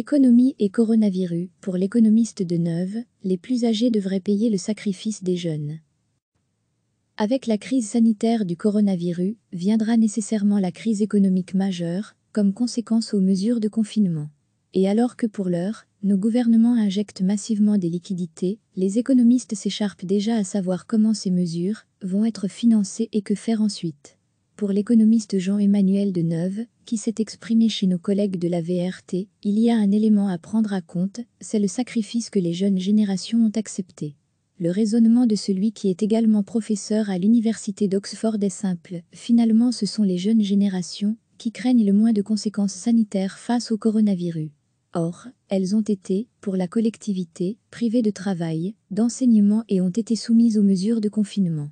Économie et coronavirus, pour l'économiste de Neuve, les plus âgés devraient payer le sacrifice des jeunes. Avec la crise sanitaire du coronavirus, viendra nécessairement la crise économique majeure, comme conséquence aux mesures de confinement. Et alors que pour l'heure, nos gouvernements injectent massivement des liquidités, les économistes s'écharpent déjà à savoir comment ces mesures vont être financées et que faire ensuite. Pour l'économiste Jean-Emmanuel Deneuve, qui s'est exprimé chez nos collègues de la VRT, il y a un élément à prendre à compte, c'est le sacrifice que les jeunes générations ont accepté. Le raisonnement de celui qui est également professeur à l'université d'Oxford est simple. Finalement, ce sont les jeunes générations qui craignent le moins de conséquences sanitaires face au coronavirus. Or, elles ont été, pour la collectivité, privées de travail, d'enseignement et ont été soumises aux mesures de confinement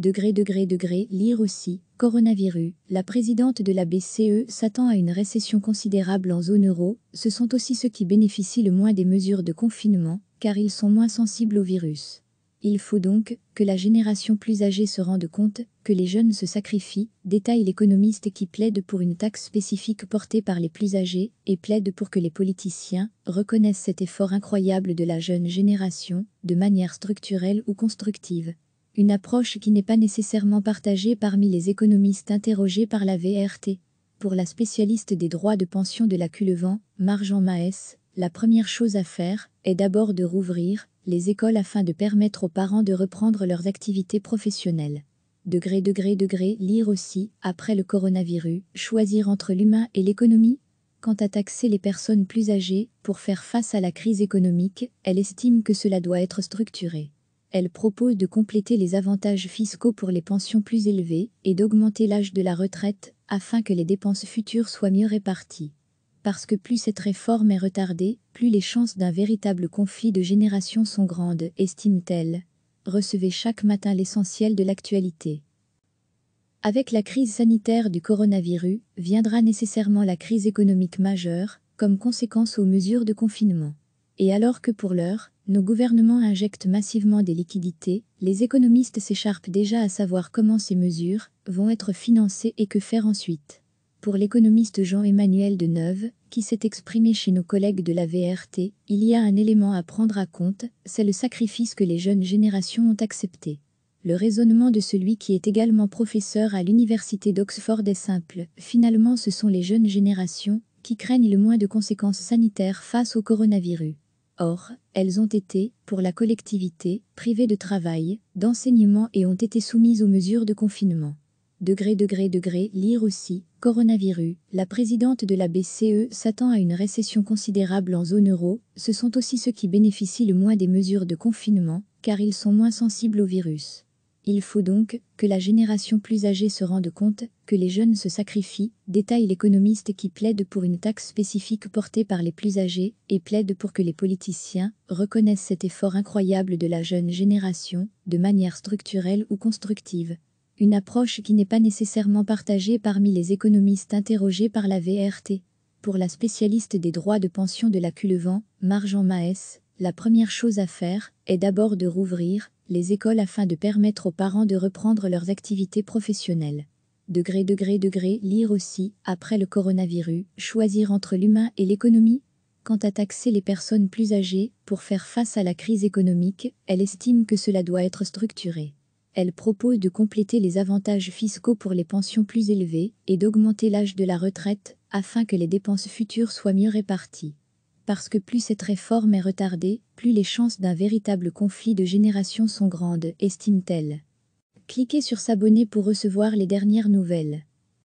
degré, degré, degré, lire aussi, coronavirus, la présidente de la BCE s'attend à une récession considérable en zone euro, ce sont aussi ceux qui bénéficient le moins des mesures de confinement, car ils sont moins sensibles au virus. Il faut donc que la génération plus âgée se rende compte que les jeunes se sacrifient, détaille l'économiste qui plaide pour une taxe spécifique portée par les plus âgés et plaide pour que les politiciens reconnaissent cet effort incroyable de la jeune génération de manière structurelle ou constructive une approche qui n'est pas nécessairement partagée parmi les économistes interrogés par la VRT. Pour la spécialiste des droits de pension de la Culevent, Marjan Maes, la première chose à faire est d'abord de rouvrir les écoles afin de permettre aux parents de reprendre leurs activités professionnelles. Degré, degré, degré, lire aussi, après le coronavirus, choisir entre l'humain et l'économie Quant à taxer les personnes plus âgées pour faire face à la crise économique, elle estime que cela doit être structuré elle propose de compléter les avantages fiscaux pour les pensions plus élevées et d'augmenter l'âge de la retraite afin que les dépenses futures soient mieux réparties. Parce que plus cette réforme est retardée, plus les chances d'un véritable conflit de génération sont grandes, estime-t-elle. Recevez chaque matin l'essentiel de l'actualité. Avec la crise sanitaire du coronavirus, viendra nécessairement la crise économique majeure, comme conséquence aux mesures de confinement. Et alors que pour l'heure, nos gouvernements injectent massivement des liquidités, les économistes s'écharpent déjà à savoir comment ces mesures vont être financées et que faire ensuite. Pour l'économiste Jean-Emmanuel Deneuve, qui s'est exprimé chez nos collègues de la VRT, il y a un élément à prendre à compte, c'est le sacrifice que les jeunes générations ont accepté. Le raisonnement de celui qui est également professeur à l'université d'Oxford est simple, finalement ce sont les jeunes générations qui craignent le moins de conséquences sanitaires face au coronavirus. Or, elles ont été, pour la collectivité, privées de travail, d'enseignement et ont été soumises aux mesures de confinement. Degré, degré, degré, lire aussi, coronavirus, la présidente de la BCE s'attend à une récession considérable en zone euro, ce sont aussi ceux qui bénéficient le moins des mesures de confinement, car ils sont moins sensibles au virus. Il faut donc que la génération plus âgée se rende compte que les jeunes se sacrifient, détaille l'économiste qui plaide pour une taxe spécifique portée par les plus âgés et plaide pour que les politiciens reconnaissent cet effort incroyable de la jeune génération de manière structurelle ou constructive. Une approche qui n'est pas nécessairement partagée parmi les économistes interrogés par la VRT. Pour la spécialiste des droits de pension de la Culevent, Marjan Maes, la première chose à faire est d'abord de rouvrir les écoles afin de permettre aux parents de reprendre leurs activités professionnelles. Degré, degré, degré, lire aussi, après le coronavirus, choisir entre l'humain et l'économie Quant à taxer les personnes plus âgées pour faire face à la crise économique, elle estime que cela doit être structuré. Elle propose de compléter les avantages fiscaux pour les pensions plus élevées et d'augmenter l'âge de la retraite afin que les dépenses futures soient mieux réparties parce que plus cette réforme est retardée, plus les chances d'un véritable conflit de génération sont grandes, estime-t-elle. Cliquez sur s'abonner pour recevoir les dernières nouvelles.